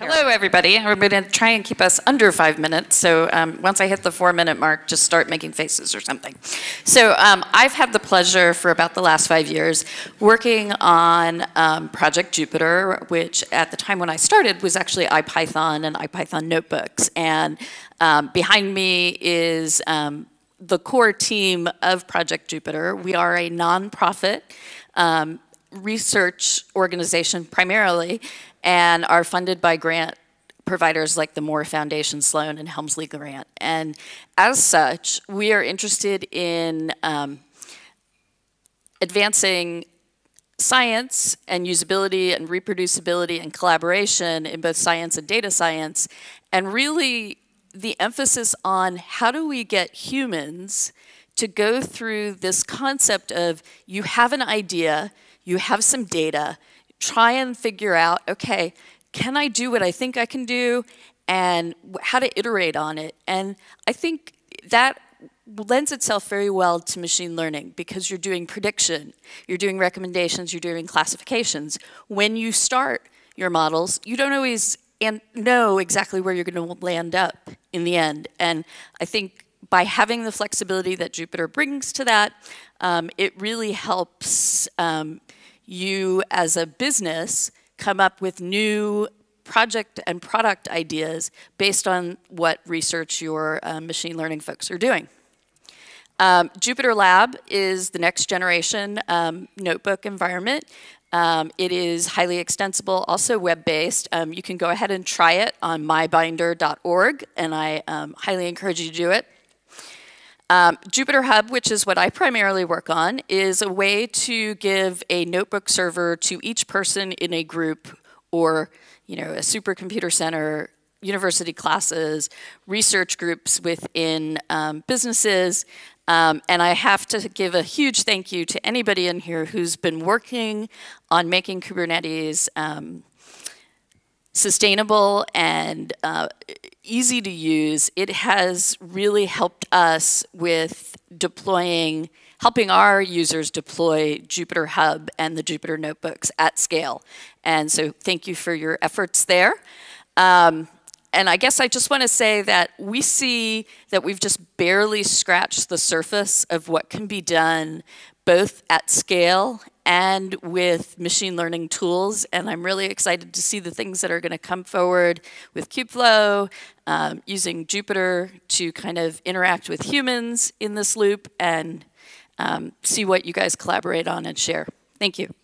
Hello, everybody. We're going to try and keep us under five minutes. So um, once I hit the four minute mark, just start making faces or something. So um, I've had the pleasure for about the last five years working on um, Project Jupiter, which at the time when I started was actually IPython and IPython notebooks. And um, behind me is um, the core team of Project Jupiter. We are a nonprofit. Um, research organization primarily and are funded by grant providers like the Moore Foundation, Sloan, and Helmsley Grant. And as such, we are interested in um, advancing science and usability and reproducibility and collaboration in both science and data science, and really the emphasis on how do we get humans to go through this concept of you have an idea, you have some data, try and figure out, okay, can I do what I think I can do and how to iterate on it. And I think that lends itself very well to machine learning because you're doing prediction, you're doing recommendations, you're doing classifications. When you start your models, you don't always know exactly where you're going to land up in the end. And I think by having the flexibility that Jupyter brings to that, um, it really helps um, you as a business come up with new project and product ideas based on what research your uh, machine learning folks are doing. Um, Jupyter Lab is the next generation um, notebook environment. Um, it is highly extensible, also web-based. Um, you can go ahead and try it on mybinder.org, and I um, highly encourage you to do it. Um, Jupyter Hub, which is what I primarily work on, is a way to give a notebook server to each person in a group or you know, a supercomputer center, university classes, research groups within um, businesses. Um, and I have to give a huge thank you to anybody in here who's been working on making Kubernetes um, sustainable and uh, easy to use. It has really helped us with deploying, helping our users deploy Jupyter Hub and the Jupyter Notebooks at scale. And so thank you for your efforts there. Um, and I guess I just want to say that we see that we've just barely scratched the surface of what can be done both at scale and with machine learning tools. And I'm really excited to see the things that are going to come forward with Kubeflow, um, using Jupyter to kind of interact with humans in this loop and um, see what you guys collaborate on and share. Thank you.